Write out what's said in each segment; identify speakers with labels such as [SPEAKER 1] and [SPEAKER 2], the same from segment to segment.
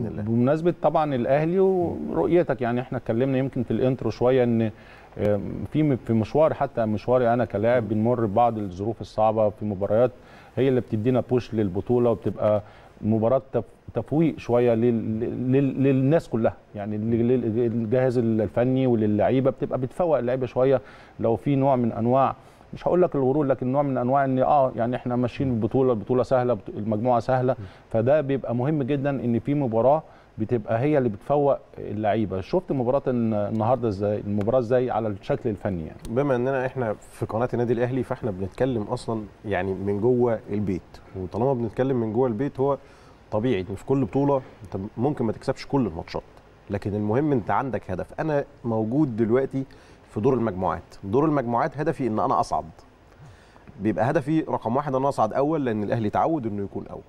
[SPEAKER 1] بمناسبه طبعا الاهلي ورؤيتك يعني احنا اتكلمنا يمكن في الانترو شويه ان في في مشوار حتى مشواري انا كلاعب بنمر ببعض الظروف الصعبه في مباريات هي اللي بتدينا بوش للبطوله وبتبقى مباراه تفويق شويه للناس كلها يعني للجهاز الفني وللعيبه بتبقى بتفوق اللعيبه شويه لو في نوع من انواع مش هقول لك الغرور لكن نوع من انواع ان اه يعني احنا ماشيين البطوله البطوله سهله المجموعه سهله فده بيبقى مهم جدا ان في مباراه بتبقى هي اللي بتفوق اللعيبه شفت مباراه النهارده ازاي المباراه ازاي على الشكل الفني يعني بما اننا احنا في قناه النادي الاهلي فاحنا بنتكلم اصلا يعني
[SPEAKER 2] من جوه البيت وطالما بنتكلم من جوه البيت هو طبيعي ان في كل بطوله انت ممكن ما تكسبش كل الماتشات لكن المهم انت عندك هدف انا موجود دلوقتي في دور المجموعات دور المجموعات هدفي ان انا اصعد بيبقى هدفي رقم واحد ان انا اصعد اول لان الاهلي تعود انه يكون اول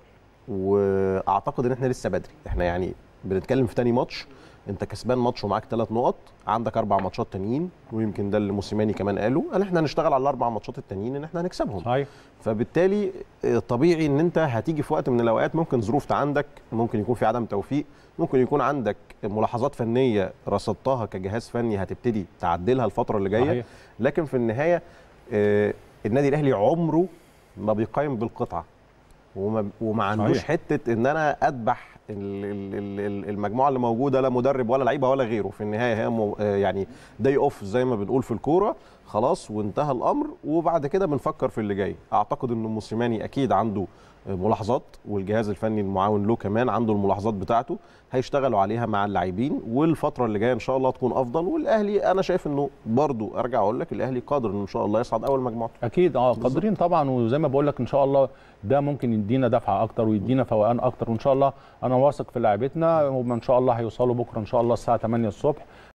[SPEAKER 2] واعتقد ان احنا لسه بدري احنا يعني بنتكلم في تاني ماتش انت كسبان ماتش ومعاك ثلاث نقط عندك اربع ماتشات تانيين ويمكن ده اللي موسيماني كمان قاله قال احنا هنشتغل على الاربع ماتشات التانيين ان احنا هنكسبهم صحيح. فبالتالي آه، طبيعي ان انت هتيجي في وقت من الاوقات ممكن ظروف عندك ممكن يكون في عدم توفيق ممكن يكون عندك ملاحظات فنيه رصدتها كجهاز فني هتبتدي تعدلها الفتره اللي جايه صحيح. لكن في النهايه اه النادي الاهلي عمره ما بيقيم بالقطعه وما, وما عندوش صحيح. حته ان انا اذبح المجموعه اللي موجوده لا مدرب ولا لعيبه ولا غيره في النهايه هي آه، يعني داي اوف زي ما بنقول في الكوره خلاص وانتهى الامر وبعد كده بنفكر في اللي جاي اعتقد ان موسيماني اكيد عنده آه، ملاحظات والجهاز الفني المعاون له كمان عنده الملاحظات بتاعته هيشتغلوا عليها مع اللاعبين والفتره اللي جايه ان شاء الله تكون افضل والاهلي انا شايف انه برضو ارجع اقول لك الاهلي قادر ان شاء الله يصعد اول مجموعته
[SPEAKER 1] اكيد اه قادرين طبعا وزي ما بقول لك ان شاء الله ده ممكن يدينا دفعه اكتر ويدينا فوقان اكتر وان شاء الله انا انا واثق في لاعبتنا وان شاء الله هيوصلوا بكره ان شاء الله الساعه 8 الصبح